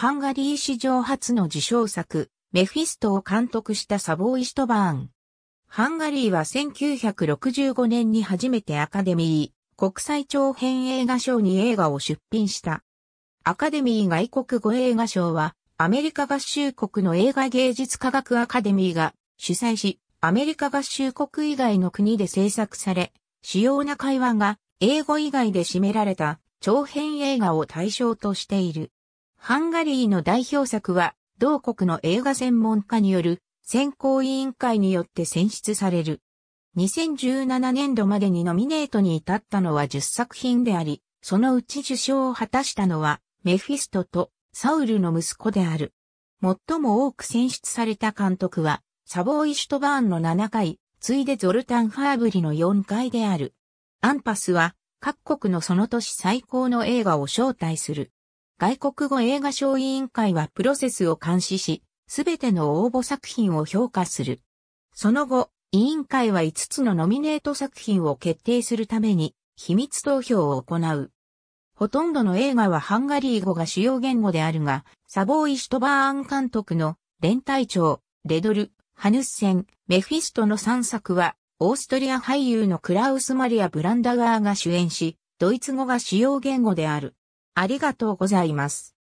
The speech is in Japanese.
ハンガリー史上初の受賞作、メフィストを監督したサボー・イシトバーン。ハンガリーは1965年に初めてアカデミー国際長編映画賞に映画を出品した。アカデミー外国語映画賞はアメリカ合衆国の映画芸術科学アカデミーが主催し、アメリカ合衆国以外の国で制作され、主要な会話が英語以外で占められた長編映画を対象としている。ハンガリーの代表作は、同国の映画専門家による選考委員会によって選出される。2017年度までにノミネートに至ったのは10作品であり、そのうち受賞を果たしたのは、メフィストとサウルの息子である。最も多く選出された監督は、サボーイ・シュトバーンの7回、次いでゾルタン・ファーブリの4回である。アンパスは、各国のその年最高の映画を招待する。外国語映画賞委員会はプロセスを監視し、すべての応募作品を評価する。その後、委員会は5つのノミネート作品を決定するために、秘密投票を行う。ほとんどの映画はハンガリー語が主要言語であるが、サボーイ・シュトバーン監督の、連隊長、レドル、ハヌッセン、メフィストの3作は、オーストリア俳優のクラウス・マリア・ブランダガーが主演し、ドイツ語が主要言語である。ありがとうございます。